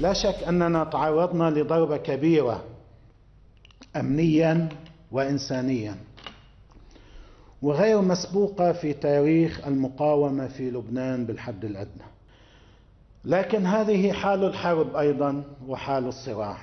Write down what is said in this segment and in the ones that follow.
لا شك أننا تعرضنا لضربة كبيرة أمنيا وإنسانيا وغير مسبوقة في تاريخ المقاومة في لبنان بالحد الأدنى لكن هذه حال الحرب أيضا وحال الصراع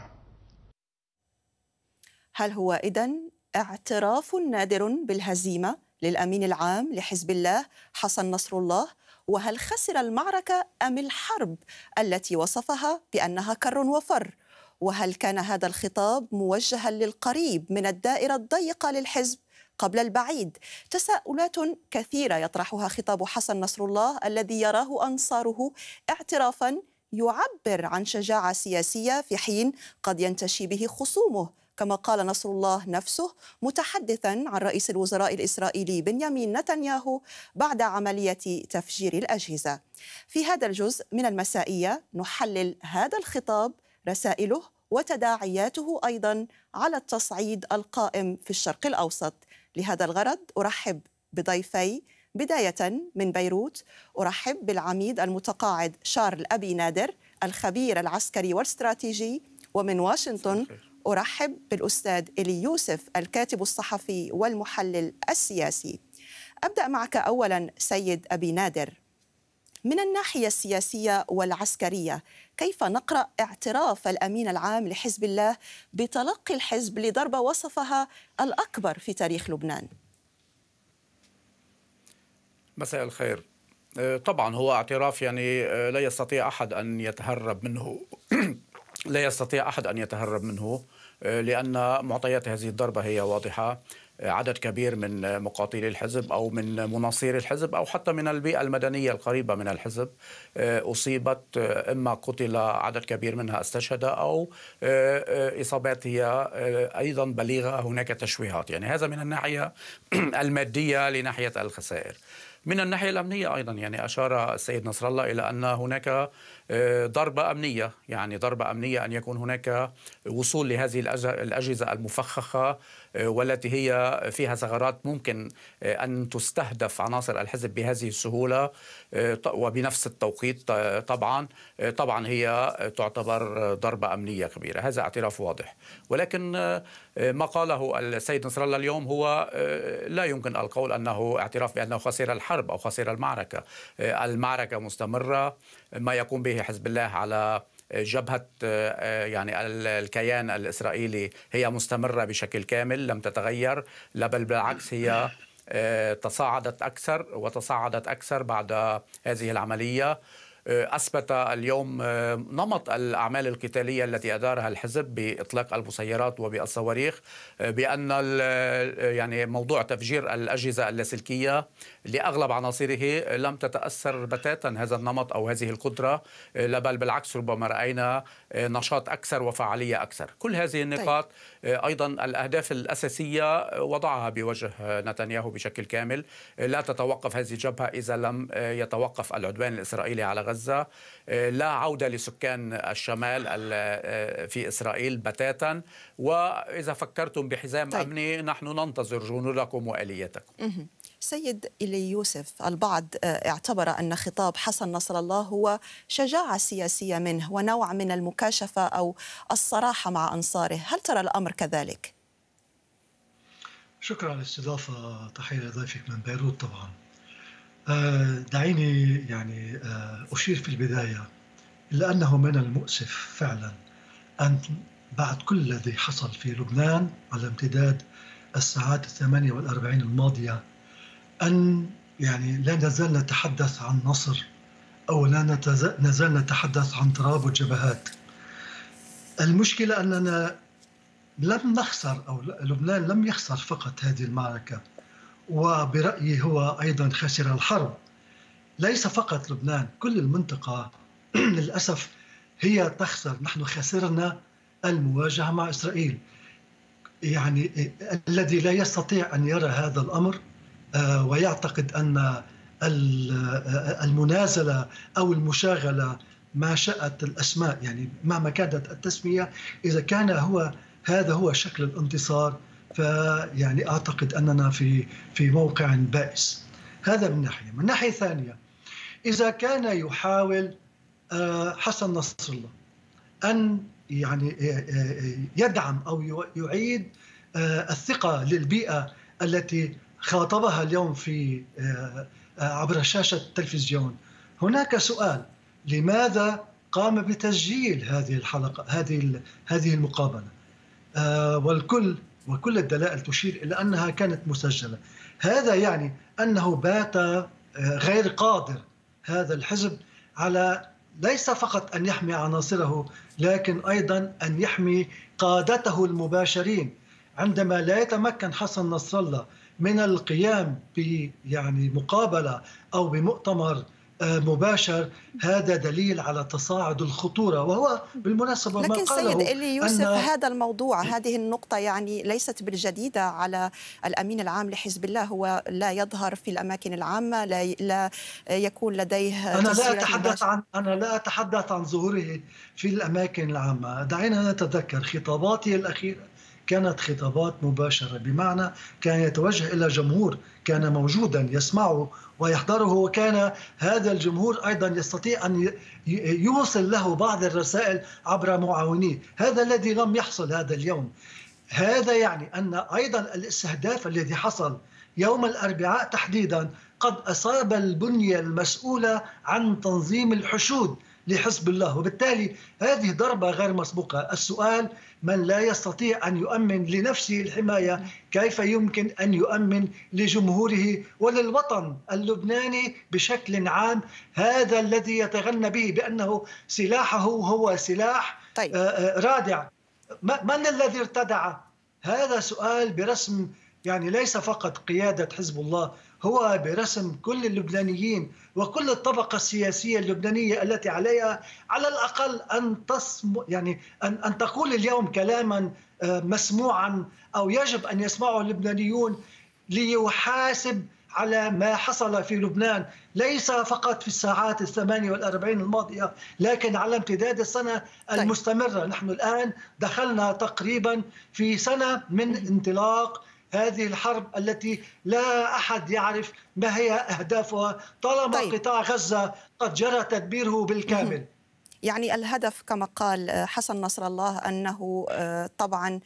هل هو إذن اعتراف نادر بالهزيمة للأمين العام لحزب الله حسن نصر الله وهل خسر المعركة أم الحرب التي وصفها بأنها كر وفر؟ وهل كان هذا الخطاب موجها للقريب من الدائرة الضيقة للحزب قبل البعيد تساؤلات كثيرة يطرحها خطاب حسن نصر الله الذي يراه أنصاره اعترافا يعبر عن شجاعة سياسية في حين قد ينتشي به خصومه كما قال نصر الله نفسه متحدثا عن رئيس الوزراء الإسرائيلي بنيامين نتنياهو بعد عملية تفجير الأجهزة في هذا الجزء من المسائية نحلل هذا الخطاب رسائله وتداعياته أيضا على التصعيد القائم في الشرق الأوسط لهذا الغرض أرحب بضيفي بداية من بيروت أرحب بالعميد المتقاعد شارل أبي نادر الخبير العسكري والاستراتيجي ومن واشنطن أرحب بالأستاذ إلي يوسف الكاتب الصحفي والمحلل السياسي أبدأ معك أولا سيد أبي نادر من الناحية السياسية والعسكرية كيف نقرأ اعتراف الأمين العام لحزب الله بتلقي الحزب لضربة وصفها الأكبر في تاريخ لبنان مساء الخير أه، طبعا هو اعتراف يعني أه، لا يستطيع أحد أن يتهرب منه لا يستطيع أحد أن يتهرب منه آه، لأن معطيات هذه الضربة هي واضحة آه، عدد كبير من مقاتلي الحزب او من مناصير الحزب او حتى من البيئه المدنيه القريبه من الحزب آه، اصيبت اما قتل عدد كبير منها استشهد او اصابات هي ايضا بليغه هناك تشويهات يعني هذا من الناحيه الماديه لناحيه الخسائر من الناحية الأمنية أيضا يعني أشار السيد نصر الله إلى أن هناك آه، ضربة أمنية يعني ضربة أمنية أن يكون هناك وصول لهذه الأجهزة المفخخة والتي هي فيها ثغرات ممكن آه، أن تستهدف عناصر الحزب بهذه السهولة آه، وبنفس التوقيت آه، طبعا طبعا هي تعتبر ضربة أمنية كبيرة هذا اعتراف واضح ولكن ما قاله السيد نصر الله اليوم هو لا يمكن القول أنه اعتراف بأنه خسر الحرب أو خسر المعركة المعركة مستمرة ما يقوم به حزب الله على جبهه آه، آه، يعني الكيان الاسرائيلي هي مستمره بشكل كامل لم تتغير لا بل بالعكس هي آه، تصاعدت اكثر وتصاعدت اكثر بعد هذه العمليه أثبت اليوم آه، نمط الأعمال القتالية التي أدارها الحزب بإطلاق المسيرات وبالصواريخ آه، بأن آه، يعني موضوع تفجير الأجهزة اللاسلكية لأغلب عناصره لم تتأثر بتاتا هذا النمط أو هذه القدرة لا بل بالعكس ربما رأينا نشاط أكثر وفعالية أكثر كل هذه طيب. النقاط طيب. ايضا الاهداف الاساسيه وضعها بوجه نتنياهو بشكل كامل لا تتوقف هذه الجبهه اذا لم يتوقف العدوان الاسرائيلي على غزه لا عوده لسكان الشمال في اسرائيل بتاتا واذا فكرتم بحزام طيب. امني نحن ننتظر جنودكم واليتكم سيد إلي يوسف البعض آه، اعتبر أن خطاب حسن نصر الله هو شجاعة سياسية منه ونوع من المكاشفة أو الصراحة مع أنصاره هل ترى الأمر كذلك؟ شكرا على الاستضافة تحية لضيفك من بيروت طبعا آه، دعيني يعني آه، أشير في البداية إلا أنه من المؤسف فعلا أن بعد كل الذي حصل في لبنان على امتداد الساعات الثمانية والأربعين الماضية أن يعني لا نزال نتحدث عن نصر أو لا نزال نتحدث عن ترابط جبهات المشكلة أننا لم نخسر أو لبنان لم يخسر فقط هذه المعركة وبرأيي هو أيضا خسر الحرب ليس فقط لبنان كل المنطقة للأسف هي تخسر نحن خسرنا المواجهة مع إسرائيل يعني الذي لا يستطيع أن يرى هذا الأمر آه، ويعتقد أن آه، المنازلة أو المشاغلة ما شاءت الأسماء يعني مهما كانت التسمية إذا كان هو هذا هو شكل الانتصار فيعني أعتقد أننا في في موقع بائس هذا من ناحية من ناحية ثانية إذا كان يحاول آه، حسن نصر الله أن يعني يدعم أو يعيد الثقة للبيئة التي خاطبها اليوم في آه، آه، عبر شاشة التلفزيون هناك سؤال لماذا قام بتسجيل هذه الحلقة هذه هذه المقابلة آه، والكل وكل الدلائل تشير إلى أنها كانت مسجلة هذا يعني أنه بات غير قادر هذا الحزب على ليس فقط أن يحمي عناصره لكن أيضا أن يحمي قادته المباشرين عندما لا يتمكن حسن نصر الله من القيام ب يعني مقابله او بمؤتمر آه، مباشر هذا دليل على تصاعد الخطورة وهو بالمناسبة ما لكن سيد إلي يوسف أن... هذا الموضوع هذه النقطة يعني ليست بالجديدة على الأمين العام لحزب الله هو لا يظهر في الأماكن العامة لا, لا يكون لديه أنا لا أتحدث عن أنا لا أتحدث عن ظهوره في الأماكن العامة دعينا نتذكر خطاباته الأخيرة كانت خطابات مباشرة بمعنى كان يتوجه إلى جمهور كان موجودا يسمعه ويحضره وكان هذا الجمهور أيضا يستطيع أن يوصل له بعض الرسائل عبر معاونيه هذا الذي لم يحصل هذا اليوم هذا يعني أن أيضا الاستهداف الذي حصل يوم الأربعاء تحديدا قد أصاب البنية المسؤولة عن تنظيم الحشود لحزب الله وبالتالي هذه ضربة غير مسبوقة السؤال من لا يستطيع أن يؤمن لنفسه الحماية كيف يمكن أن يؤمن لجمهوره وللوطن اللبناني بشكل عام هذا الذي يتغنى به بأنه سلاحه هو سلاح طيب. آه، آه، رادع من الذي ارتدع هذا سؤال برسم يعني ليس فقط قيادة حزب الله هو برسم كل اللبنانيين وكل الطبقة السياسية اللبنانية التي عليها على الأقل أن تصم يعني أن أن تقول اليوم كلاما آه، مسموعا أو يجب أن يسمعه اللبنانيون ليحاسب على ما حصل في لبنان ليس فقط في الساعات الثمانية والأربعين الماضية لكن على امتداد السنة طيب. المستمرة نحن الآن دخلنا تقريبا في سنة من انطلاق هذه الحرب التي لا احد يعرف ما هي اهدافها طالما طيب. قطاع غزه قد جرى تدبيره بالكامل يعني الهدف كما قال حسن نصر الله انه آه، طبعا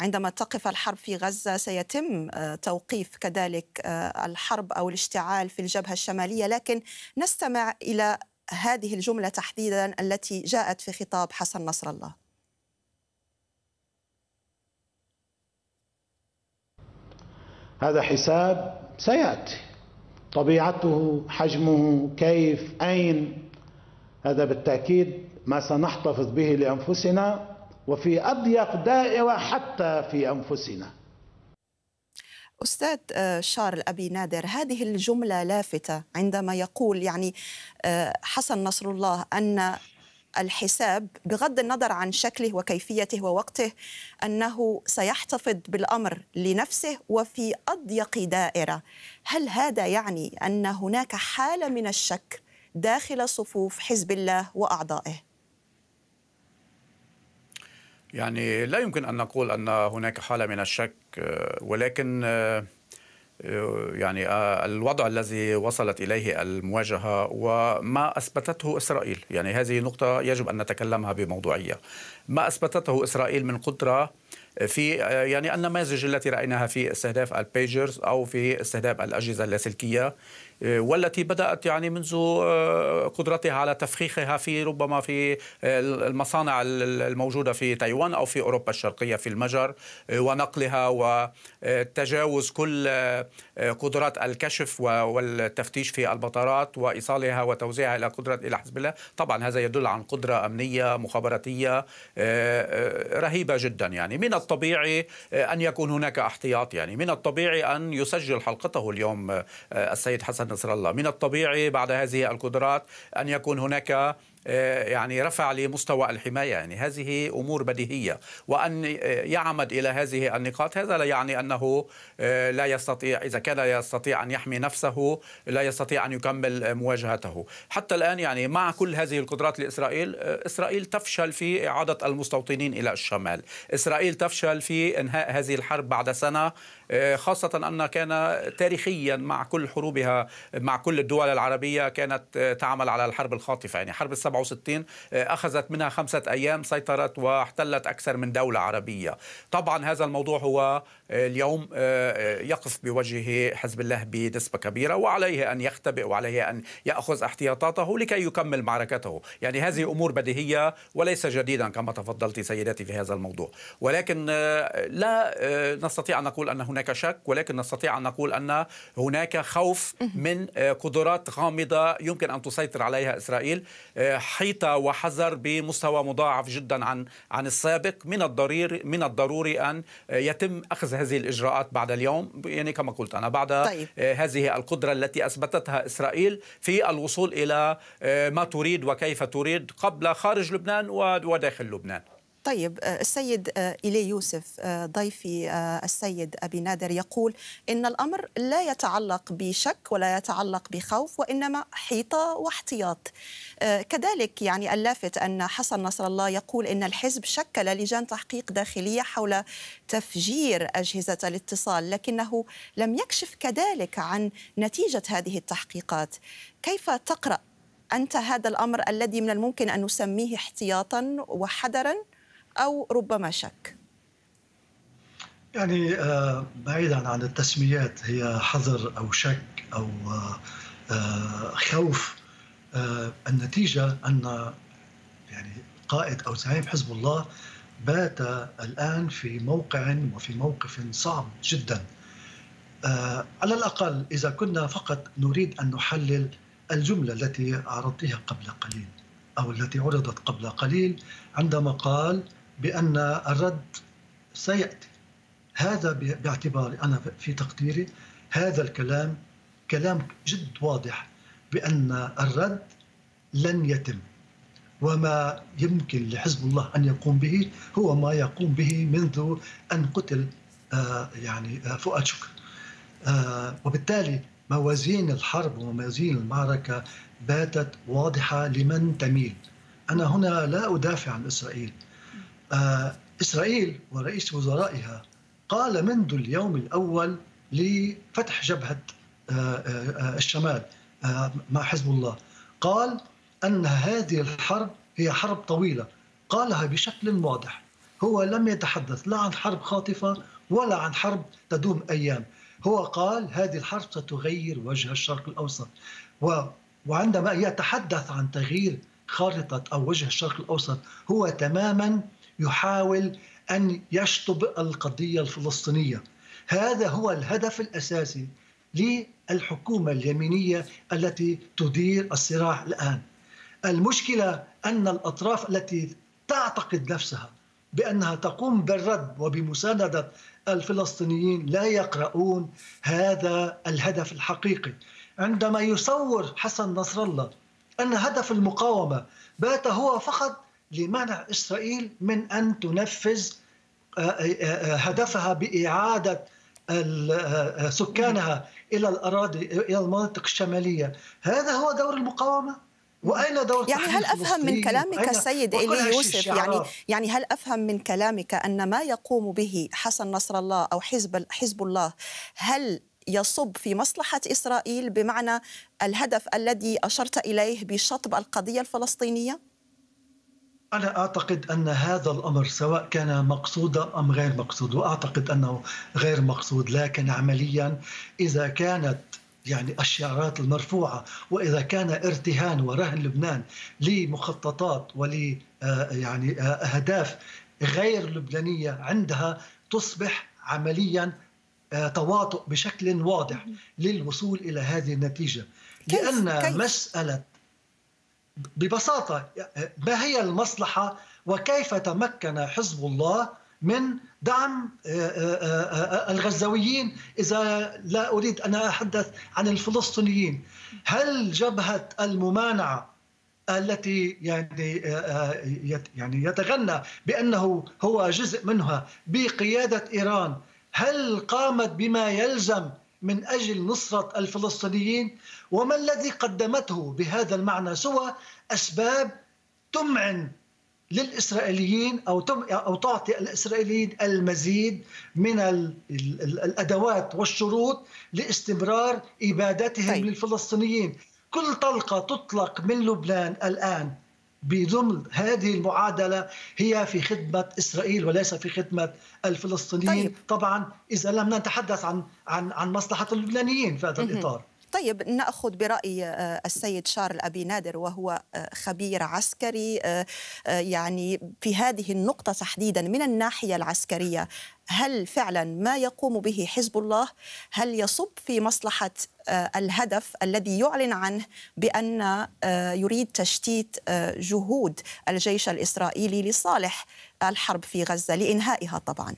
عندما تقف الحرب في غزه سيتم آه، توقيف كذلك آه، الحرب او الاشتعال في الجبهه الشماليه لكن نستمع الى هذه الجمله تحديدا التي جاءت في خطاب حسن نصر الله هذا حساب سياتي طبيعته حجمه كيف اين هذا بالتاكيد ما سنحتفظ به لانفسنا وفي اضيق دائره حتى في انفسنا أستاذ آه، شارل أبي نادر هذه الجملة لافتة عندما يقول يعني آه، حسن نصر الله أن الحساب بغض النظر عن شكله وكيفيته ووقته انه سيحتفظ بالامر لنفسه وفي اضيق دائره هل هذا يعني ان هناك حاله من الشك داخل صفوف حزب الله واعضائه يعني لا يمكن ان نقول ان هناك حاله من الشك آه، ولكن آه، يعني آه، الوضع الذي وصلت اليه المواجهه وما اثبتته اسرائيل، يعني هذه نقطه يجب ان نتكلمها بموضوعيه. ما اثبتته اسرائيل من قدره في يعني النماذج التي رايناها في استهداف البيجرز او في استهداف الاجهزه اللاسلكيه آه، والتي بدأت يعني منذ آه، قدرتها على تفخيخها في ربما في آه، المصانع الموجودة في تايوان أو في أوروبا الشرقية في المجر ونقلها وتجاوز كل قدرات الكشف والتفتيش في البطارات وإيصالها وتوزيعها إلى قدرة إلى حزب الله طبعا هذا يدل عن قدرة أمنية مخابراتية رهيبة جدا يعني من الطبيعي أن يكون هناك احتياط يعني من الطبيعي أن يسجل حلقته اليوم السيد حسن نصر الله من الطبيعي بعد هذه القدرات أن يكون هناك آه، يعني رفع لمستوى الحماية يعني هذه أمور بديهية وأن يعمد إلى هذه النقاط هذا لا يعني أنه آه، لا يستطيع إذا كان لا يستطيع أن يحمي نفسه لا يستطيع أن يكمل مواجهته حتى الآن يعني مع كل هذه القدرات لإسرائيل آه، إسرائيل تفشل في إعادة المستوطنين إلى الشمال إسرائيل تفشل في إنهاء هذه الحرب بعد سنة خاصة أن كان تاريخيا مع كل حروبها مع كل الدول العربية كانت تعمل على الحرب الخاطفة يعني حرب السبع 67 آه، أخذت منها خمسة أيام سيطرت واحتلت أكثر من دولة عربية طبعا هذا الموضوع هو آه، اليوم آه، يقف بوجهه حزب الله بنسبة كبيرة وعليه أن يختبئ وعليه أن يأخذ احتياطاته لكي يكمل معركته يعني هذه أمور بديهية وليس جديدا كما تفضلت سيداتي في هذا الموضوع ولكن لا نستطيع أن نقول أن هناك شك ولكن نستطيع أن نقول أن هناك خوف من قدرات غامضة يمكن أن تسيطر عليها إسرائيل حيطه وحذر بمستوى مضاعف جدا عن عن السابق من الضرير من الضروري ان يتم اخذ هذه الاجراءات بعد اليوم يعني كما قلت انا بعد طيب. آه، هذه القدره التي اثبتتها اسرائيل في الوصول الى آه، ما تريد وكيف تريد قبل خارج لبنان وداخل لبنان طيب آه، السيد إلي آه، يوسف آه، ضيفي السيد أبي نادر يقول إن الأمر لا يتعلق بشك ولا يتعلق بخوف وإنما حيطة واحتياط كذلك يعني اللافت أن حسن نصر الله يقول إن الحزب شكل لجان تحقيق داخلية حول تفجير أجهزة الاتصال لكنه لم يكشف كذلك عن نتيجة هذه التحقيقات كيف تقرأ أنت هذا الأمر الذي من الممكن أن نسميه احتياطا وحذرا أو ربما شك يعني آه، بعيدا عن التسميات هي حظر أو شك أو آه، آه، خوف النتيجة أن يعني قائد أو زعيم حزب الله بات الآن في موقع وفي موقف صعب جدا على الأقل إذا كنا فقط نريد أن نحلل الجملة التي عرضتها قبل قليل أو التي عرضت قبل قليل عندما قال بأن الرد سيأتي هذا باعتباري أنا في تقديري هذا الكلام كلام جد واضح بأن الرد لن يتم وما يمكن لحزب الله أن يقوم به هو ما يقوم به منذ أن قتل آه، يعني آه، فؤاد شكر آه، وبالتالي موازين الحرب وموازين المعركة باتت واضحة لمن تميل أنا هنا لا أدافع عن إسرائيل آه، إسرائيل ورئيس وزرائها قال منذ اليوم الأول لفتح جبهة آه، آه، الشمال مع حزب الله قال أن هذه الحرب هي حرب طويلة قالها بشكل واضح هو لم يتحدث لا عن حرب خاطفة ولا عن حرب تدوم أيام هو قال هذه الحرب ستغير وجه الشرق الأوسط وعندما يتحدث عن تغيير خارطة أو وجه الشرق الأوسط هو تماما يحاول أن يشطب القضية الفلسطينية هذا هو الهدف الأساسي للحكومة اليمينية التي تدير الصراع الآن المشكلة أن الأطراف التي تعتقد نفسها بأنها تقوم بالرد وبمساندة الفلسطينيين لا يقرؤون هذا الهدف الحقيقي عندما يصور حسن نصر الله أن هدف المقاومة بات هو فقط لمنع إسرائيل من أن تنفذ آه، آه، آه، هدفها بإعادة سكانها إلى الأراضي إلى المناطق الشمالية هذا هو دور المقاومة واين دور يعني هل افهم من كلامك السيد ايلي يوسف يعني, يعني يعني هل افهم من كلامك ان ما يقوم به حسن نصر الله او حزب حزب الله هل يصب في مصلحه اسرائيل بمعنى الهدف الذي اشرت اليه بشطب القضيه الفلسطينيه؟ أنا أعتقد أن هذا الأمر سواء كان مقصودا أم غير مقصود وأعتقد أنه غير مقصود لكن عمليا إذا كانت يعني الشعارات المرفوعة وإذا كان ارتهان ورهن لبنان لمخططات ول آه، يعني آه، أهداف غير لبنانية عندها تصبح عمليا آه، تواطؤ بشكل واضح للوصول إلى هذه النتيجة لأن مسألة ببساطه ما هي المصلحه وكيف تمكن حزب الله من دعم آه، آه، آه، الغزاويين اذا لا اريد ان اتحدث عن الفلسطينيين هل جبهه الممانعه التي يعني يعني يتغنى بانه هو جزء منها بقياده ايران هل قامت بما يلزم من اجل نصره الفلسطينيين وما الذي قدمته بهذا المعنى سوى اسباب تمعن للاسرائيليين او او تعطي الاسرائيليين المزيد من الادوات والشروط لاستمرار ابادتهم طيب. للفلسطينيين كل طلقه تطلق من لبنان الان بضمن هذه المعادلة هي في خدمة إسرائيل وليس في خدمة الفلسطينيين طيب. طبعا إذا لم نتحدث عن عن عن مصلحة اللبنانيين في هذا الإطار طيب ناخذ براي آه، السيد شارل ابي نادر وهو آه، خبير عسكري آه، يعني في هذه النقطه تحديدا من الناحيه العسكريه هل فعلا ما يقوم به حزب الله هل يصب في مصلحه الهدف الذي يعلن عنه بان يريد تشتيت جهود الجيش الاسرائيلي لصالح الحرب في غزه لانهائها طبعا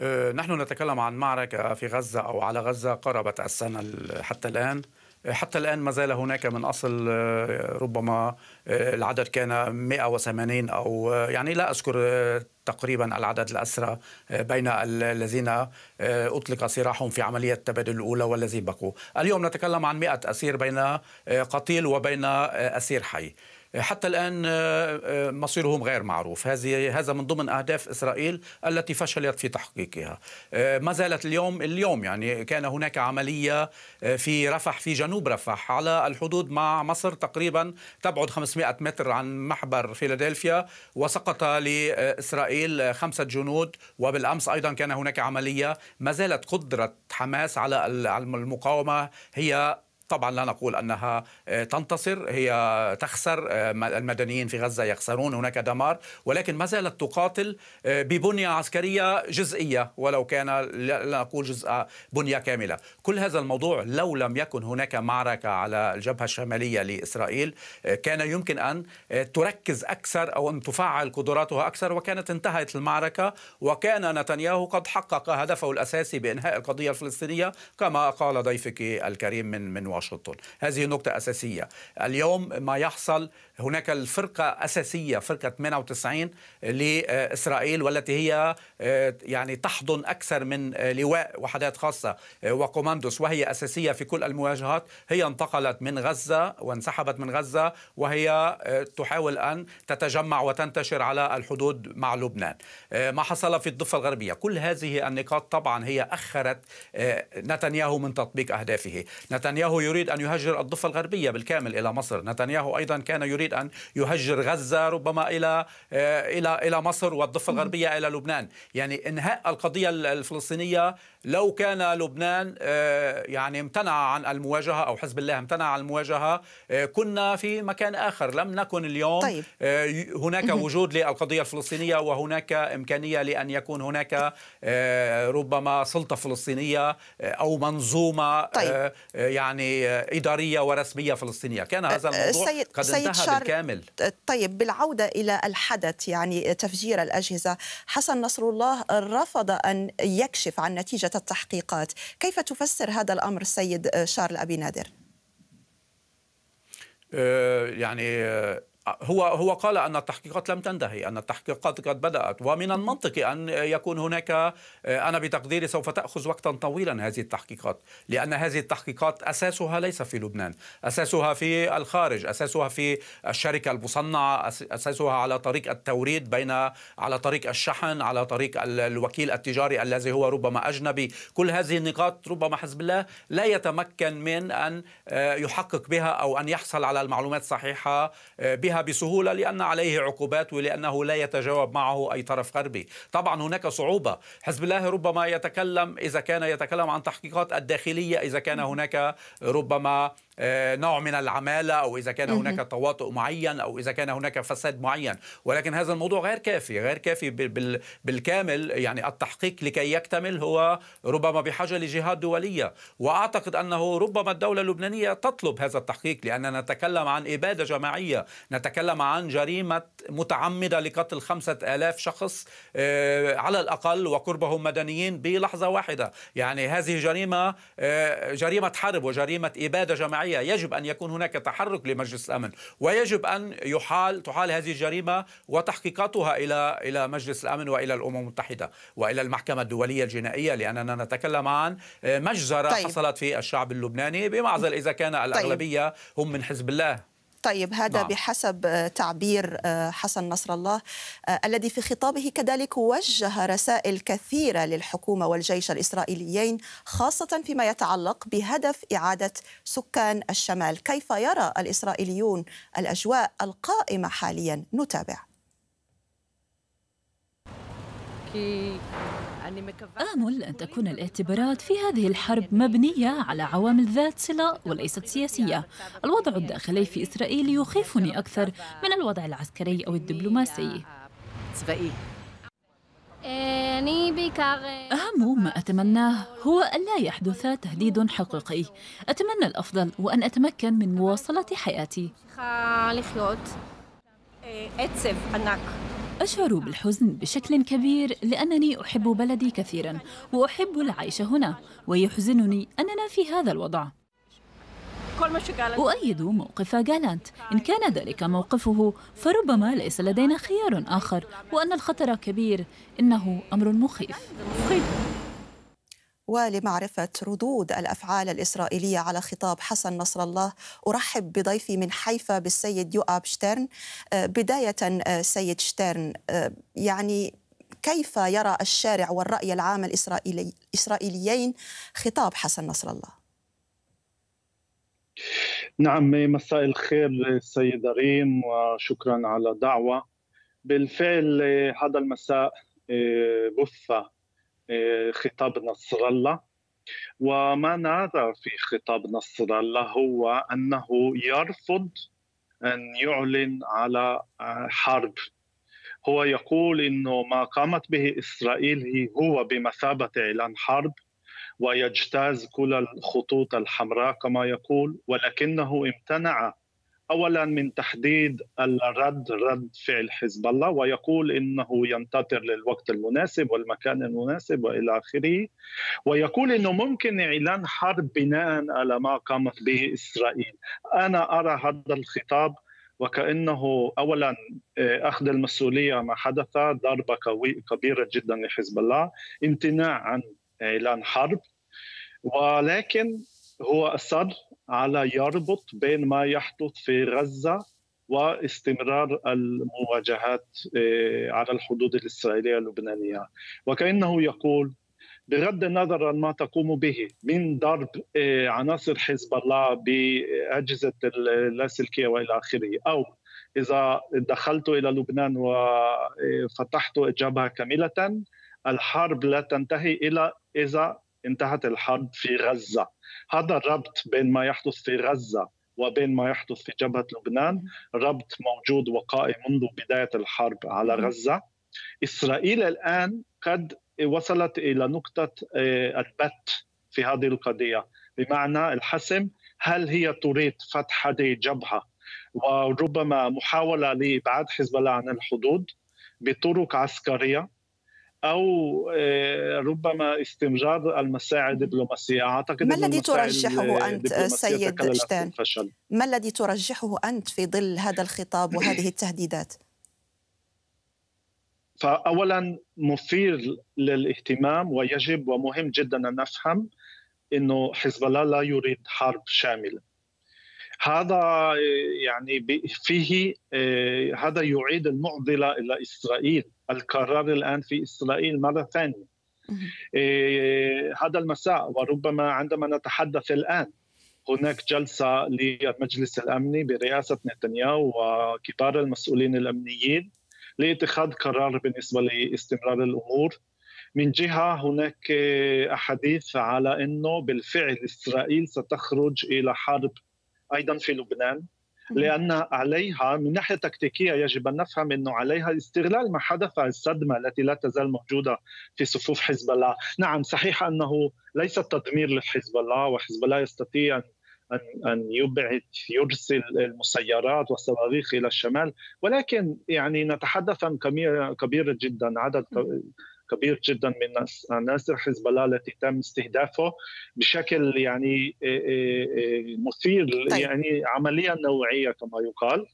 آه، نحن نتكلم عن معركة في غزة أو على غزة قربت السنة حتى الآن آه، حتى الآن ما زال هناك من أصل آه، ربما العدد كان 180 أو يعني لا أذكر تقريبا العدد الأسرى بين الذين أطلق سراحهم في عملية التبادل الأولى والذين بقوا اليوم نتكلم عن 100 أسير بين قتيل وبين أسير حي حتى الآن آه، آه، مصيرهم غير معروف هذه هذا من ضمن أهداف إسرائيل التي فشلت في تحقيقها آه، ما زالت اليوم اليوم يعني كان هناك عملية في رفح في جنوب رفح على الحدود مع مصر تقريبا تبعد 500 متر عن محبر فيلادلفيا وسقط لإسرائيل خمسة جنود وبالأمس أيضا كان هناك عملية ما زالت قدرة حماس على المقاومة هي طبعا لا نقول انها آه، تنتصر هي تخسر آه، المدنيين في غزه يخسرون هناك دمار ولكن ما زالت تقاتل آه، ببنيه عسكريه جزئيه ولو كان لا نقول جزء بنيه كامله كل هذا الموضوع لو لم يكن هناك معركه على الجبهه الشماليه لاسرائيل كان يمكن ان تركز اكثر او ان تفعل قدراتها اكثر وكانت انتهت المعركه وكان نتنياهو قد حقق هدفه الاساسي بانهاء القضيه الفلسطينيه كما قال ضيفك الكريم من من واشنطن هذه نقطة أساسية اليوم ما يحصل هناك الفرقة أساسية فرقة 98 لإسرائيل والتي هي آه، يعني تحضن أكثر من آه، لواء وحدات خاصة آه، وكوماندوس وهي أساسية في كل المواجهات هي انتقلت من غزة وانسحبت من غزة وهي تحاول أن تتجمع وتنتشر على الحدود مع لبنان ما حصل في الضفة الغربية كل هذه النقاط طبعا هي أخرت نتنياهو من تطبيق أهدافه نتنياهو يريد أن يهجر الضفة الغربية بالكامل إلى مصر نتنياهو أيضا كان يريد أن يهجر غزة ربما إلى آه، إلى إلى مصر والضفة الغربية إلى لبنان يعني إنهاء القضية الفلسطينية لو كان لبنان آه، يعني امتنع عن المواجهة أو حزب الله امتنع عن المواجهة آه، كنا في مكان آخر لم نكن اليوم طيب. هناك وجود للقضية الفلسطينية وهناك إمكانية لأن يكون هناك ربما سلطة فلسطينية أو منظومة طيب. يعني إدارية ورسمية فلسطينية كان هذا أه، الموضوع سيد قد سيد انتهى شارل بالكامل طيب بالعودة إلى الحدث يعني تفجير الأجهزة حسن نصر الله رفض أن يكشف عن نتيجة التحقيقات كيف تفسر هذا الأمر السيد شارل أبي نادر؟ أه، يعني أه، هو هو قال ان التحقيقات لم تنتهي ان التحقيقات قد بدات ومن المنطقي ان يكون هناك انا بتقديري سوف تاخذ وقتا طويلا هذه التحقيقات لان هذه التحقيقات اساسها ليس في لبنان اساسها في الخارج اساسها في الشركه المصنعه اساسها على طريق التوريد بين على طريق الشحن على طريق الوكيل التجاري الذي هو ربما اجنبي كل هذه النقاط ربما حزب الله لا يتمكن من ان آه، يحقق بها او ان يحصل على المعلومات الصحيحه آه، بها بسهولة لأن عليه عقوبات ولأنه لا يتجاوب معه أي طرف غربي طبعا هناك صعوبة حزب الله ربما يتكلم إذا كان يتكلم عن تحقيقات الداخلية إذا كان هناك ربما آه، نوع من العماله او اذا كان هناك تواطؤ معين او اذا كان هناك فساد معين ولكن هذا الموضوع غير كافي غير كافي بالكامل يعني التحقيق لكي يكتمل هو ربما بحاجه لجهات دوليه واعتقد انه ربما الدوله اللبنانيه تطلب هذا التحقيق لاننا نتكلم عن اباده جماعيه نتكلم عن جريمه متعمده لقتل خمسة آلاف شخص آه، على الأقل وقربهم مدنيين بلحظة واحدة يعني هذه جريمة آه، جريمة حرب وجريمة إبادة جماعية الشرعية يجب أن يكون هناك تحرك لمجلس الأمن ويجب أن يحال تحال هذه الجريمة وتحقيقاتها إلى إلى مجلس الأمن وإلى الأمم المتحدة وإلى المحكمة الدولية الجنائية لأننا نتكلم عن مجزرة طيب. حصلت في الشعب اللبناني بمعزل إذا كان الأغلبية طيب. هم من حزب الله طيب هذا نعم. بحسب آه، تعبير آه، حسن نصر الله آه، الذي في خطابه كذلك وجه رسائل كثيره للحكومه والجيش الاسرائيليين خاصه فيما يتعلق بهدف اعاده سكان الشمال، كيف يرى الاسرائيليون الاجواء القائمه حاليا؟ نتابع. آمل أن تكون الاعتبارات في هذه الحرب مبنية على عوامل ذات صلة وليست سياسية الوضع الداخلي في إسرائيل يخيفني أكثر من الوضع العسكري أو الدبلوماسي أهم ما أتمناه هو ألا يحدث تهديد حقيقي أتمنى الأفضل وأن أتمكن من مواصلة حياتي أشعر بالحزن بشكل كبير لأنني أحب بلدي كثيرا وأحب العيش هنا ويحزنني أننا في هذا الوضع أؤيد موقف جالانت إن كان ذلك موقفه فربما ليس لدينا خيار آخر وأن الخطر كبير إنه أمر مخيف ولمعرفة ردود الأفعال الإسرائيلية على خطاب حسن نصر الله أرحب بضيفي من حيفا بالسيد يؤاب شترن آه، بداية آه، سيد شترن آه، يعني كيف يرى الشارع والرأي العام الإسرائيلي إسرائيليين خطاب حسن نصر الله نعم مساء الخير سيد ريم وشكرا على الدعوة بالفعل هذا المساء بث خطاب نصر الله وما نرى في خطاب نصر الله هو انه يرفض ان يعلن على حرب هو يقول انه ما قامت به اسرائيل هو بمثابه اعلان حرب ويجتاز كل الخطوط الحمراء كما يقول ولكنه امتنع اولا من تحديد الرد رد فعل حزب الله ويقول انه ينتظر للوقت المناسب والمكان المناسب والى اخره ويقول انه ممكن اعلان حرب بناء على ما قامت به اسرائيل انا ارى هذا الخطاب وكانه اولا آه، اخذ المسؤوليه ما حدث ضربه كبيره جدا لحزب الله امتناع عن اعلان حرب ولكن هو أصر على يربط بين ما يحدث في غزة واستمرار المواجهات آه، على الحدود الإسرائيلية اللبنانية وكأنه يقول بغض النظر عن ما تقوم به من ضرب آه، عناصر حزب الله بأجهزة اللاسلكية وإلى آخره أو إذا دخلت إلى لبنان وفتحت جبهة كاملة الحرب لا تنتهي إلا إذا انتهت الحرب في غزة هذا الربط بين ما يحدث في غزة وبين ما يحدث في جبهة لبنان ربط موجود وقائي منذ بداية الحرب على غزة إسرائيل الآن قد وصلت إلى نقطة آه، البت في هذه القضية بمعنى الحسم هل هي تريد فتح هذه الجبهة وربما محاولة لإبعاد حزب الله عن الحدود بطرق عسكرية او آه، ربما استمجاد المساعي الدبلوماسيه اعتقد ما الذي ترجحه انت سيد شتان ما الذي ترجحه انت في ظل هذا الخطاب وهذه التهديدات فاولا مثير للاهتمام ويجب ومهم جدا ان نفهم انه حزب الله لا يريد حرب شامله هذا آه، يعني فيه آه، هذا يعيد المعضله الى اسرائيل القرار الآن في إسرائيل مرة ثانية إيه، هذا المساء وربما عندما نتحدث الآن هناك جلسة للمجلس الأمني برئاسة نتنياهو وكبار المسؤولين الأمنيين لاتخاذ قرار بالنسبة لاستمرار الأمور من جهة هناك أحاديث على أنه بالفعل إسرائيل ستخرج إلى حرب أيضا في لبنان لان عليها من ناحيه تكتيكيه يجب ان نفهم انه عليها استغلال ما حدث الصدمه التي لا تزال موجوده في صفوف حزب الله، نعم صحيح انه ليس تدمير لحزب الله وحزب الله يستطيع ان ان يبعد يرسل المسيرات والصواريخ الى الشمال ولكن يعني نتحدث عن كميه كبيره جدا عدد كبير جدا من عناصر حزب الله التي تم استهدافه بشكل يعني آه، آه، آه، مثير طيب. يعني عمليه نوعيه كما يقال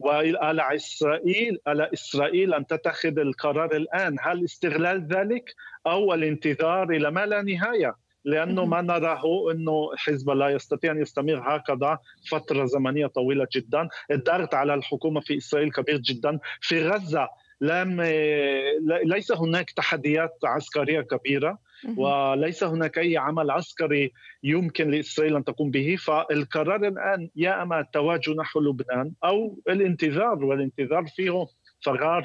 وعلى اسرائيل على اسرائيل ان تتخذ القرار الان هل استغلال ذلك او الانتظار الى ما لا نهايه لانه ما نراه انه حزب الله يستطيع ان يستمر هكذا فتره زمنيه طويله جدا، الضغط على الحكومه في اسرائيل كبير جدا، في غزه لم ليس هناك تحديات عسكريه كبيره وليس هناك اي عمل عسكري يمكن لاسرائيل ان تقوم به فالقرار الان يا اما التوجه نحو لبنان او الانتظار والانتظار فيه فراغ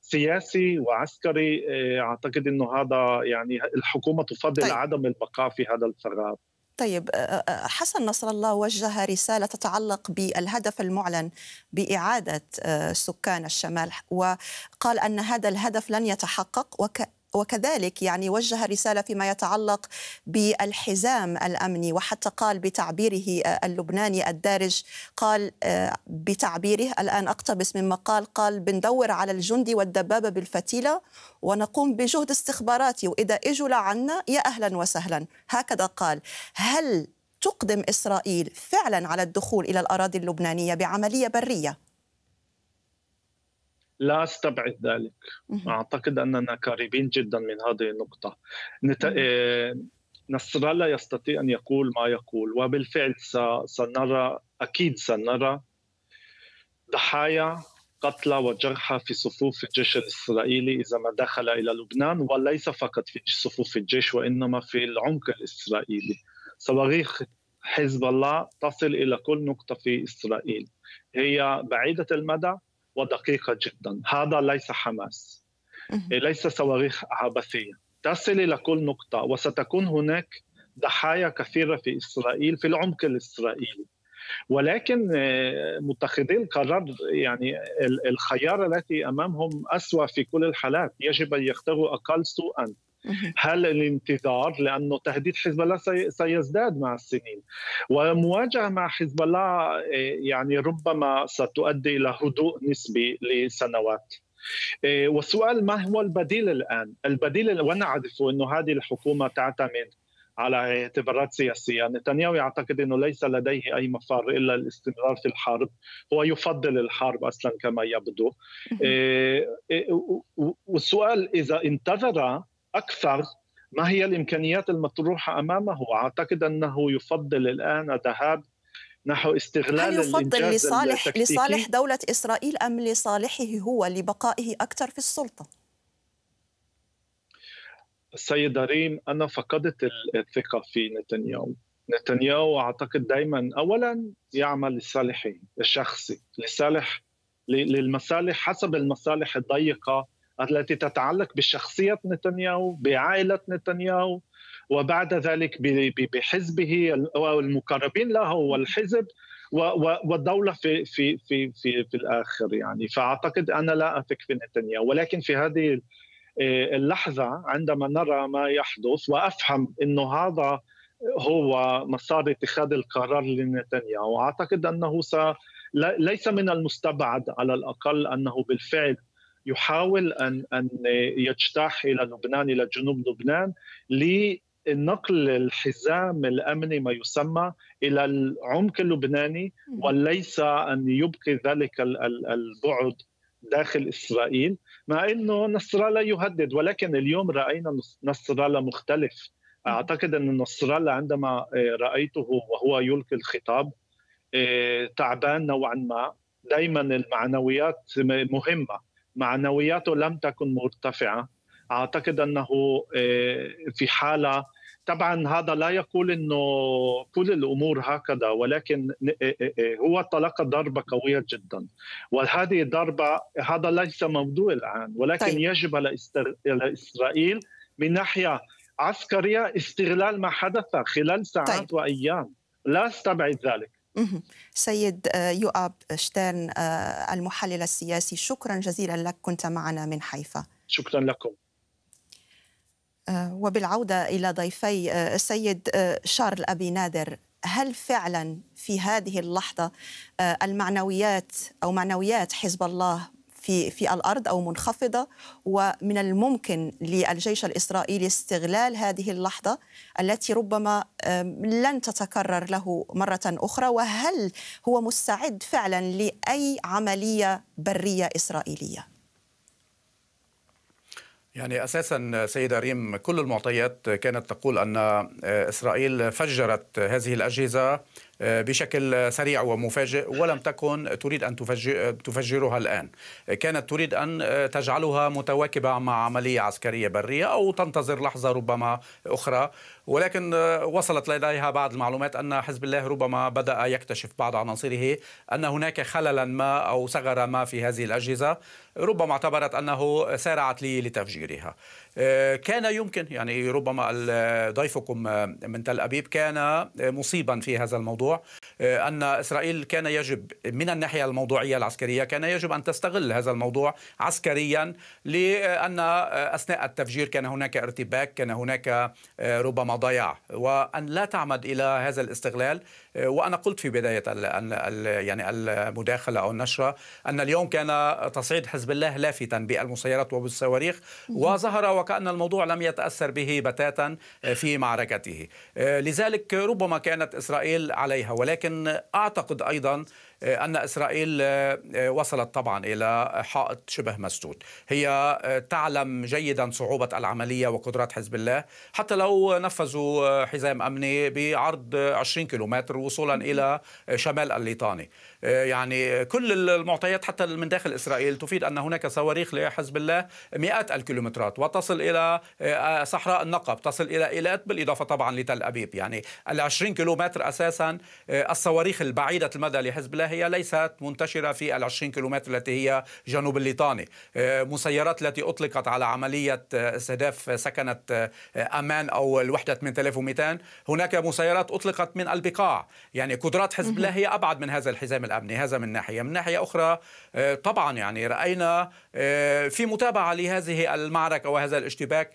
سياسي وعسكري آه، اعتقد انه هذا يعني الحكومه تفضل طيب. عدم البقاء في هذا الفراغ طيب حسن نصر الله وجه رسالة تتعلق بالهدف المعلن بإعادة سكان الشمال وقال أن هذا الهدف لن يتحقق وك وكذلك يعني وجه رسالة فيما يتعلق بالحزام الأمني وحتى قال بتعبيره آه، اللبناني الدارج قال آه، بتعبيره الآن أقتبس من مقال قال بندور على الجندي والدبابة بالفتيلة ونقوم بجهد استخباراتي وإذا إجوا لعنا يا أهلا وسهلا هكذا قال هل تقدم إسرائيل فعلا على الدخول إلى الأراضي اللبنانية بعملية برية؟ لا استبعد ذلك اعتقد اننا قريبين جدا من هذه النقطه نت... آه، نصر الله يستطيع ان يقول ما يقول وبالفعل س... سنرى اكيد سنرى ضحايا قتلى وجرحى في صفوف الجيش الاسرائيلي اذا ما دخل الى لبنان وليس فقط في صفوف الجيش وانما في العمق الاسرائيلي صواريخ حزب الله تصل الى كل نقطه في اسرائيل هي بعيده المدى ودقيقة جدا هذا ليس حماس إيه، ليس صواريخ عبثية تصل إلى كل نقطة وستكون هناك ضحايا كثيرة في إسرائيل في العمق الإسرائيلي ولكن إيه، متخذي القرار يعني الخيار التي امامهم اسوا في كل الحالات يجب ان يختاروا اقل سوءا هل الانتظار لانه تهديد حزب الله سيزداد مع السنين ومواجهه مع حزب الله آه، يعني ربما ستؤدي الى هدوء نسبي لسنوات آه، والسؤال ما هو البديل الان؟ البديل ونعرف انه هذه الحكومه تعتمد على اعتبارات سياسية نتنياهو يعتقد أنه ليس لديه أي مفر إلا الاستمرار في الحرب هو يفضل الحرب أصلا كما يبدو آه، والسؤال إذا انتظر اكثر ما هي الامكانيات المطروحه امامه؟ اعتقد انه يفضل الان الذهاب نحو استغلال هل يفضل لصالح لصالح دوله اسرائيل ام لصالحه هو لبقائه اكثر في السلطه؟ السيدة ريم أنا فقدت الثقة في نتنياهو نتنياهو أعتقد دائما أولا يعمل لصالحه الشخصي لصالح للمصالح حسب المصالح الضيقة التي تتعلق بشخصية نتنياهو بعائلة نتنياهو وبعد ذلك بحزبه والمقربين له والحزب والدولة في في في في في الآخر يعني فأعتقد أنا لا أثق في نتنياهو ولكن في هذه آه، اللحظة عندما نرى ما يحدث وأفهم أنه هذا هو مسار اتخاذ القرار لنتنياهو أعتقد أنه س... ليس من المستبعد على الأقل أنه بالفعل يحاول ان ان يجتاح الى لبنان الى جنوب لبنان لنقل الحزام الامني ما يسمى الى العمق اللبناني وليس ان يبقي ذلك البعد داخل اسرائيل مع انه الله يهدد ولكن اليوم راينا الله مختلف اعتقد ان الله عندما آه، رايته وهو يلقي الخطاب آه، تعبان نوعا ما دائما المعنويات مهمه معنوياته لم تكن مرتفعه اعتقد انه آه، في حاله طبعا هذا لا يقول انه كل الامور هكذا ولكن آه، آه، هو تلقى ضربه قويه جدا وهذه الضربه هذا ليس موضوع الان ولكن طيب. يجب على اسرائيل من ناحيه عسكريه استغلال ما حدث خلال ساعات طيب. وايام لا استبعد ذلك سيد آه، يؤاب شتيرن آه، المحلل السياسي شكرا جزيلا لك كنت معنا من حيفا شكرا لكم آه، وبالعودة إلى ضيفي السيد شارل أبي نادر هل فعلا في هذه اللحظة المعنويات أو معنويات حزب الله في في الارض او منخفضه ومن الممكن للجيش الاسرائيلي استغلال هذه اللحظه التي ربما لن تتكرر له مره اخرى وهل هو مستعد فعلا لاي عمليه بريه اسرائيليه؟ يعني اساسا سيده ريم كل المعطيات كانت تقول ان آه، اسرائيل فجرت هذه الاجهزه بشكل سريع ومفاجئ ولم تكن تريد أن تفجرها الآن كانت تريد أن تجعلها متواكبة مع عملية عسكرية برية أو تنتظر لحظة ربما أخرى ولكن وصلت لديها بعض المعلومات أن حزب الله ربما بدأ يكتشف بعض عناصره أن هناك خللا ما أو صغر ما في هذه الأجهزة ربما اعتبرت أنه سارعت لي لتفجيرها آه، كان يمكن يعني ربما ضيفكم آه، من تل أبيب كان آه، مصيبا في هذا الموضوع أن إسرائيل كان يجب من الناحية الموضوعية العسكرية كان يجب أن تستغل هذا الموضوع عسكريا لأن أثناء التفجير كان هناك ارتباك كان هناك ربما ضياع وأن لا تعمد إلى هذا الاستغلال وانا قلت في بدايه ال يعني المداخله او النشره ان اليوم كان تصعيد حزب الله لافتا بالمسيرات وبالصواريخ وظهر وكان الموضوع لم يتاثر به بتاتا آه، في معركته آه، لذلك ربما كانت اسرائيل عليها ولكن اعتقد ايضا آه، أن إسرائيل آه، آه، وصلت طبعا إلى حائط شبه مسدود هي تعلم جيدا صعوبة العملية وقدرات حزب الله حتى لو نفذوا حزام أمني بعرض 20 كيلومتر وصولا إلى شمال الليطاني يعني كل المعطيات حتى من داخل إسرائيل تفيد أن هناك صواريخ لحزب الله مئات الكيلومترات وتصل إلى صحراء النقب تصل إلى إيلات بالإضافة طبعا لتل أبيب يعني ال 20 كيلومتر أساسا الصواريخ البعيدة المدى لحزب الله هي ليست منتشرة في العشرين كيلومتر التي هي جنوب الليطاني آه، مسيرات التي أطلقت على عملية آه، استهداف سكنة آه، أمان أو الوحدة 8200 هناك مسيرات أطلقت من البقاع يعني قدرات حزب الله هي أبعد من هذا الحزام الأمني هذا من ناحية من ناحية أخرى طبعا يعني رأينا في متابعة لهذه المعركة وهذا الاشتباك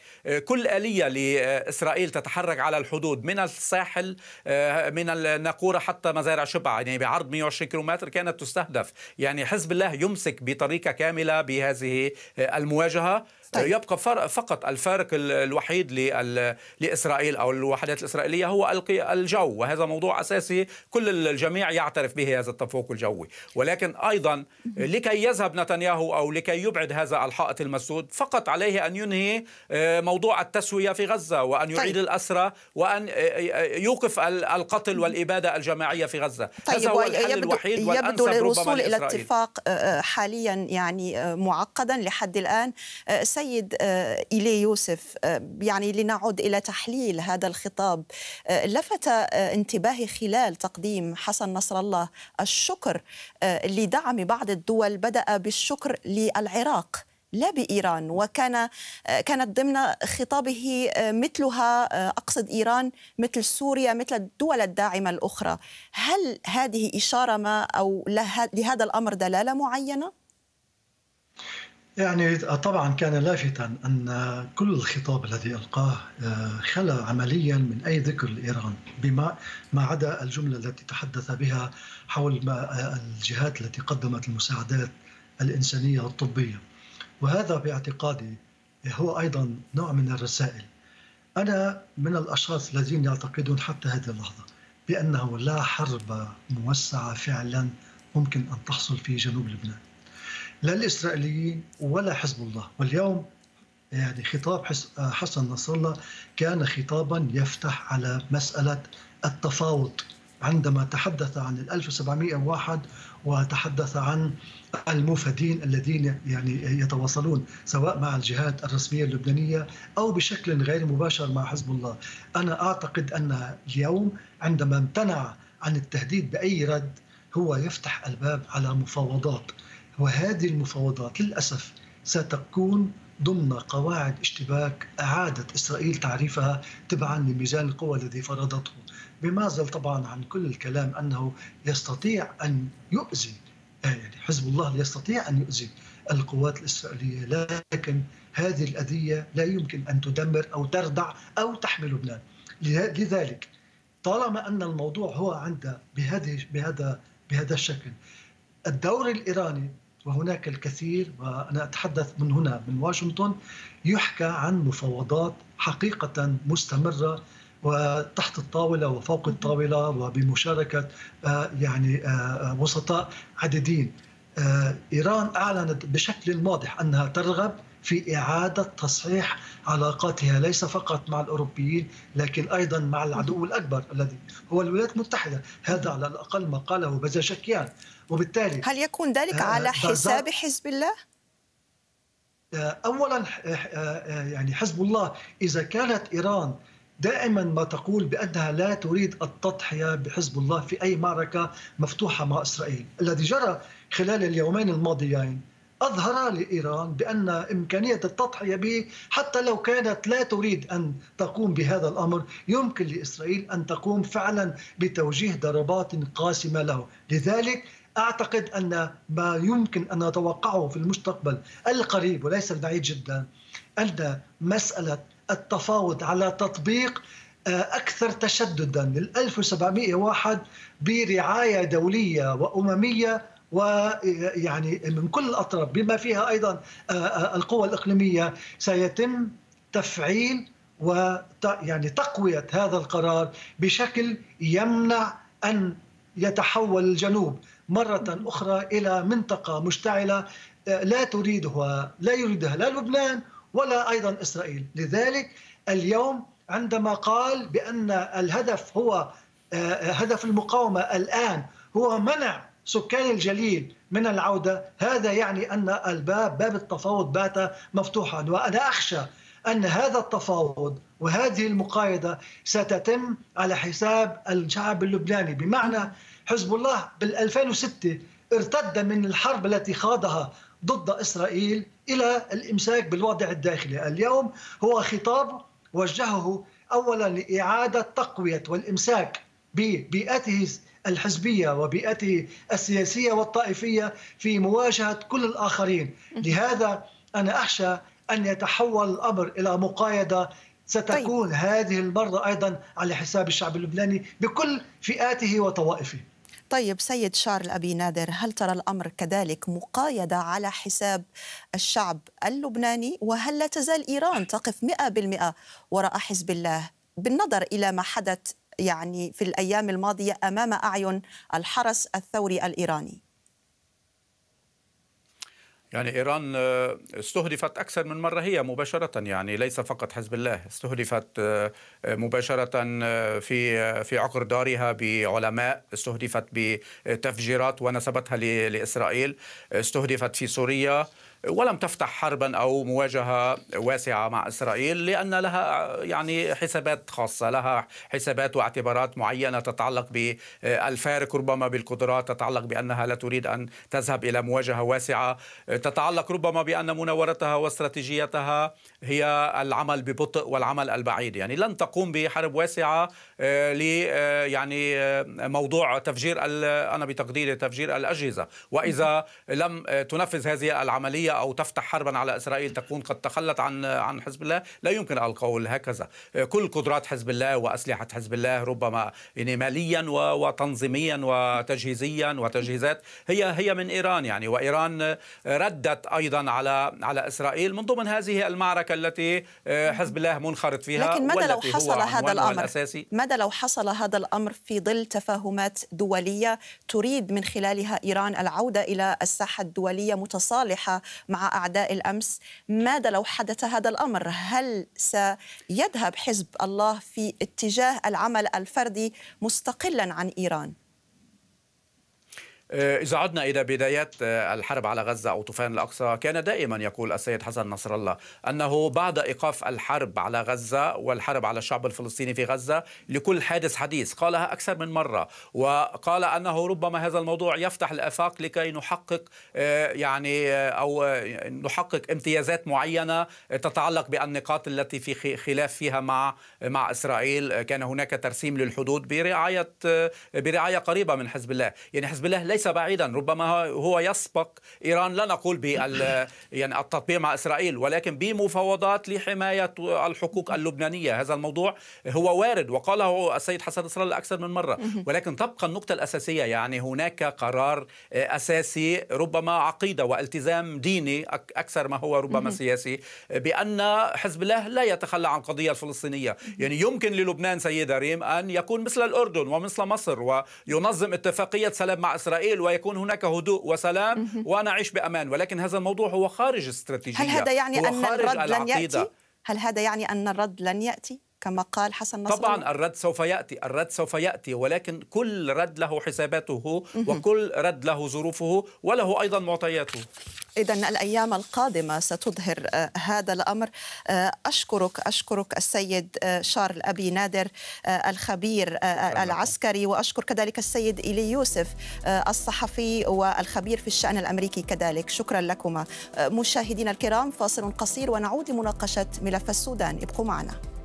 كل آلية لإسرائيل تتحرك على الحدود من الساحل من الناقورة حتى مزارع شبع يعني بعرض 120 كيلومتر ماتر كانت تستهدف يعني حزب الله يمسك بطريقة كاملة بهذه آه، المواجهة طيب. يبقى فقط الفارق الوحيد لإسرائيل أو الوحدات الإسرائيلية هو ألقي الجو وهذا موضوع أساسي كل الجميع يعترف به هذا التفوق الجوي ولكن أيضا لكي يذهب نتنياهو أو لكي يبعد هذا الحائط المسدود فقط عليه أن ينهي آه، موضوع التسوية في غزة وأن يعيد طيب. الأسرة وأن آه، آه، يوقف القتل والإبادة الجماعية في غزة طيب هذا هو الحل يبدو الوحيد يبدو الوصول إلى اتفاق حاليا يعني معقدا لحد الآن السيد إلي آه، يوسف آه، يعني لنعد إلى تحليل هذا الخطاب آه، لفت انتباهي خلال تقديم حسن نصر الله الشكر لدعم بعض الدول بدأ بالشكر للعراق لا بإيران وكان كانت ضمن خطابه مثلها أقصد إيران مثل سوريا مثل الدول الداعمة الأخرى هل هذه إشارة ما أو لهذا الأمر دلالة معينة؟ يعني طبعا كان لافتا ان كل الخطاب الذي القاه آه، خلا عمليا من اي ذكر لايران بما ما عدا الجمله التي تحدث بها حول ما آه، الجهات التي قدمت المساعدات الانسانيه والطبيه وهذا باعتقادي هو ايضا نوع من الرسائل انا من الاشخاص الذين يعتقدون حتى هذه اللحظه بانه لا حرب موسعه فعلا ممكن ان تحصل في جنوب لبنان لا الإسرائيليين ولا حزب الله واليوم يعني خطاب حسن نصر الله كان خطابا يفتح على مسألة التفاوض عندما تحدث عن ال 1701 وتحدث عن الموفدين الذين يعني يتواصلون سواء مع الجهات الرسميه اللبنانيه او بشكل غير مباشر مع حزب الله، انا اعتقد ان اليوم عندما امتنع عن التهديد باي رد هو يفتح الباب على مفاوضات وهذه المفاوضات للأسف ستكون ضمن قواعد اشتباك أعادت إسرائيل تعريفها تبعا لميزان القوى الذي فرضته بمعزل طبعا عن كل الكلام أنه يستطيع أن يؤذي آه، يعني حزب الله يستطيع أن يؤذي القوات الإسرائيلية لكن هذه الأذية لا يمكن أن تدمر أو تردع أو تحمي لبنان لذلك طالما أن الموضوع هو عند بهذه بهذا بهذا الشكل الدور الإيراني وهناك الكثير وأنا أتحدث من هنا من واشنطن يحكى عن مفاوضات حقيقة مستمرة وتحت الطاولة وفوق الطاولة وبمشاركة آه، يعني آه، آه، وسطاء عديدين إيران أعلنت بشكل واضح أنها ترغب في إعادة تصحيح علاقاتها ليس فقط مع الأوروبيين لكن أيضا مع العدو الأكبر الذي هو الولايات المتحدة هذا على الأقل ما قاله بزاشكيان وبالتالي هل يكون ذلك آه، على حساب حزب الله؟ آه، اولا آه، يعني حزب الله اذا كانت ايران دائما ما تقول بانها لا تريد التضحيه بحزب الله في اي معركه مفتوحه مع اسرائيل، الذي جرى خلال اليومين الماضيين اظهر لايران بان امكانيه التضحيه به حتى لو كانت لا تريد ان تقوم بهذا الامر يمكن لاسرائيل ان تقوم فعلا بتوجيه ضربات قاسمه له، لذلك أعتقد أن ما يمكن أن نتوقعه في المستقبل القريب وليس البعيد جدا أن مسألة التفاوض على تطبيق آه، أكثر تشددا لل 1701 برعاية دولية وأممية ويعني من كل الأطراف بما فيها أيضا آه، آه، القوى الإقليمية سيتم تفعيل و يعني تقوية هذا القرار بشكل يمنع أن يتحول الجنوب مرة أخرى إلى منطقة مشتعلة آه، لا تريدها لا يريدها لا لبنان ولا أيضا إسرائيل لذلك اليوم عندما قال بأن الهدف هو آه، هدف المقاومة الآن هو منع سكان الجليل من العودة هذا يعني أن الباب باب التفاوض بات مفتوحا وأنا أخشى أن هذا التفاوض وهذه المقايضة ستتم على حساب الشعب اللبناني بمعنى حزب الله بال2006 ارتد من الحرب التي خاضها ضد إسرائيل إلى الإمساك بالوضع الداخلي اليوم هو خطاب وجهه أولا لإعادة تقوية والإمساك ببيئته الحزبية وبيئته السياسية والطائفية في مواجهة كل الآخرين لهذا أنا أخشى أن يتحول الأمر إلى مقايدة ستكون طيب. هذه المرة أيضا على حساب الشعب اللبناني بكل فئاته وطوائفه طيب سيد شارل أبي نادر هل ترى الأمر كذلك مقايدة على حساب الشعب اللبناني وهل لا تزال إيران تقف مئة بالمئة وراء حزب الله بالنظر إلى ما حدث يعني في الأيام الماضية أمام أعين الحرس الثوري الإيراني يعني ايران آه، استهدفت اكثر من مره هي مباشره يعني ليس فقط حزب الله استهدفت آه، آه، مباشره في في عقر دارها بعلماء استهدفت بتفجيرات ونسبتها لاسرائيل استهدفت في سوريا ولم تفتح حربا او مواجهه واسعه مع اسرائيل لان لها يعني حسابات خاصه، لها حسابات واعتبارات معينه تتعلق بالفارق ربما بالقدرات، تتعلق بانها لا تريد ان تذهب الى مواجهه واسعه، تتعلق ربما بان مناورتها واستراتيجيتها هي العمل ببطء والعمل البعيد، يعني لن تقوم بحرب واسعه آه، ل آه، يعني آه، موضوع تفجير انا بتقديري تفجير الاجهزه، واذا لم تنفذ هذه العمليه او تفتح حربا على اسرائيل تكون قد تخلت عن عن حزب الله لا يمكن القول هكذا كل قدرات حزب الله واسلحه حزب الله ربما يعني ماليا وتنظيميا وتجهيزيا وتجهيزات هي هي من ايران يعني وايران ردت ايضا على على اسرائيل من ضمن هذه المعركه التي آه، حزب الله منخرط فيها لكن ماذا لو حصل هذا الامر الأساسي ماذا لو حصل هذا الامر في ظل تفاهمات دوليه تريد من خلالها ايران العوده الى الساحه الدوليه متصالحه مع أعداء الأمس ماذا لو حدث هذا الأمر هل سيذهب حزب الله في اتجاه العمل الفردي مستقلا عن إيران؟ آه، إذا عدنا إلى بدايات آه، الحرب على غزة أو طوفان الأقصى كان دائما يقول السيد حسن نصر الله أنه بعد إيقاف الحرب على غزة والحرب على الشعب الفلسطيني في غزة لكل حادث حديث قالها أكثر من مرة وقال أنه ربما هذا الموضوع يفتح الآفاق لكي نحقق آه، يعني أو نحقق امتيازات معينة تتعلق بالنقاط التي في خلاف فيها مع مع إسرائيل كان هناك ترسيم للحدود برعاية برعاية قريبة من حزب الله يعني حزب الله ليس بعيدا ربما هو يسبق إيران لا نقول بال يعني التطبيع مع إسرائيل ولكن بمفاوضات لحماية الحقوق اللبنانية هذا الموضوع هو وارد وقاله السيد حسن نصر الله أكثر من مرة ولكن تبقى النقطة الأساسية يعني هناك قرار أساسي ربما عقيدة والتزام ديني أكثر ما هو ربما سياسي بأن حزب الله لا يتخلى عن القضية الفلسطينية يعني يمكن للبنان سيد ريم أن يكون مثل الأردن ومثل مصر وينظم اتفاقية سلام مع إسرائيل إسرائيل ويكون هناك هدوء وسلام وأنا أعيش بأمان ولكن هذا الموضوع هو خارج استراتيجية هل هذا يعني أن الرد لن يأتي؟ هل هذا يعني أن الرد لن يأتي؟ كما قال حسن نصر طبعا الرد سوف ياتي الرد سوف ياتي ولكن كل رد له حساباته وكل رد له ظروفه وله ايضا معطياته إذا الأيام القادمة ستظهر آه، هذا الأمر آه، أشكرك أشكرك السيد آه، شارل أبي نادر الخبير العسكري وأشكر كذلك السيد إلي يوسف الصحفي والخبير في الشأن الأمريكي كذلك شكرا لكما مشاهدينا الكرام فاصل قصير ونعود لمناقشة ملف السودان ابقوا معنا